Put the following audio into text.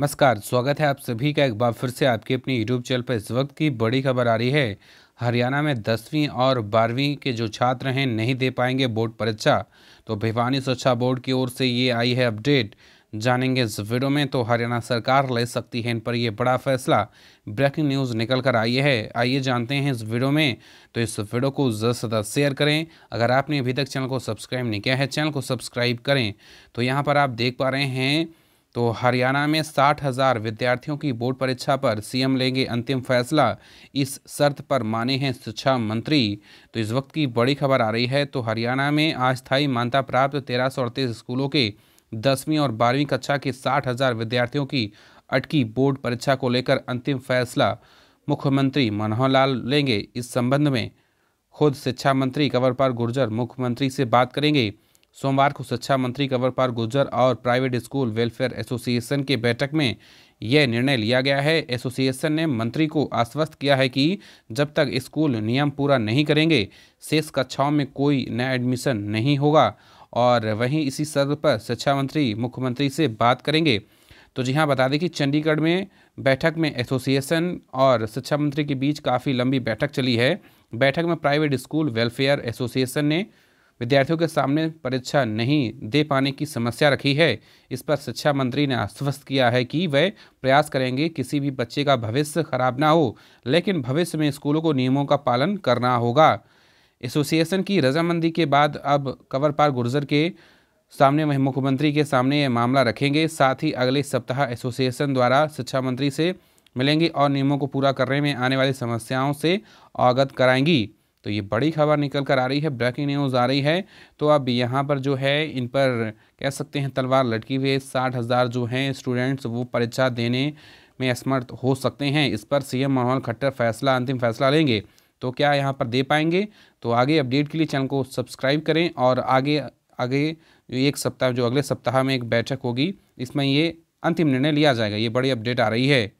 नमस्कार स्वागत है आप सभी का एक बार फिर से आपके अपने यूट्यूब चैनल पर इस वक्त की बड़ी खबर आ रही है हरियाणा में दसवीं और बारहवीं के जो छात्र हैं नहीं दे पाएंगे बोर्ड परीक्षा तो भिवानी शिक्षा बोर्ड की ओर से ये आई है अपडेट जानेंगे इस वीडियो में तो हरियाणा सरकार ले सकती है इन पर यह बड़ा फैसला ब्रेकिंग न्यूज़ निकल कर आई है आइए जानते हैं इस वीडियो में तो इस वीडियो को ज़्यादा से ज़्यादा शेयर करें अगर आपने अभी तक चैनल को सब्सक्राइब नहीं किया है चैनल को सब्सक्राइब करें तो यहाँ पर आप देख पा रहे हैं तो हरियाणा में साठ हजार विद्यार्थियों की बोर्ड परीक्षा पर सीएम लेंगे अंतिम फैसला इस शर्त पर माने हैं शिक्षा मंत्री तो इस वक्त की बड़ी खबर आ रही है तो हरियाणा में अस्थायी मान्यता प्राप्त तेरह सौ अड़तीस स्कूलों के दसवीं और बारहवीं कक्षा के साठ हजार विद्यार्थियों की अटकी बोर्ड परीक्षा को लेकर अंतिम फैसला मुख्यमंत्री मनोहर लाल लेंगे इस संबंध में खुद शिक्षा मंत्री कंवर गुर्जर मुख्यमंत्री से बात करेंगे सोमवार को शिक्षा मंत्री कंवरपाल गुर्जर और प्राइवेट स्कूल वेलफेयर एसोसिएशन की बैठक में यह निर्णय लिया गया है एसोसिएशन ने मंत्री को आश्वस्त किया है कि जब तक स्कूल नियम पूरा नहीं करेंगे शेष कक्षाओं में कोई नया एडमिशन नहीं होगा और वहीं इसी सत्र पर शिक्षा मंत्री मुख्यमंत्री से बात करेंगे तो जी हाँ बता दें कि चंडीगढ़ में बैठक में एसोसिएशन और शिक्षा मंत्री के बीच काफ़ी लंबी बैठक चली है बैठक में प्राइवेट स्कूल वेलफेयर एसोसिएशन ने विद्यार्थियों के सामने परीक्षा नहीं दे पाने की समस्या रखी है इस पर शिक्षा मंत्री ने आश्वस्त किया है कि वह प्रयास करेंगे किसी भी बच्चे का भविष्य खराब ना हो लेकिन भविष्य में स्कूलों को नियमों का पालन करना होगा एसोसिएशन की रजामंदी के बाद अब पार गुर्जर के सामने वह मुख्यमंत्री के सामने यह मामला रखेंगे साथ ही अगले सप्ताह एसोसिएशन द्वारा शिक्षा मंत्री से मिलेंगे और नियमों को पूरा करने में आने वाली समस्याओं से अवगत कराएंगी तो ये बड़ी खबर निकल कर आ रही है ब्रेकिंग न्यूज़ आ रही है तो अब यहाँ पर जो है इन पर कह सकते हैं तलवार लटकी हुई साठ हज़ार जो हैं स्टूडेंट्स वो परीक्षा देने में असमर्थ हो सकते हैं इस पर सीएम मनोहर खट्टर फैसला अंतिम फैसला लेंगे तो क्या यहाँ पर दे पाएंगे तो आगे अपडेट के लिए चैनल को सब्सक्राइब करें और आगे आगे एक सप्ताह जो अगले सप्ताह में एक बैठक होगी इसमें ये अंतिम निर्णय लिया जाएगा ये बड़ी अपडेट आ रही है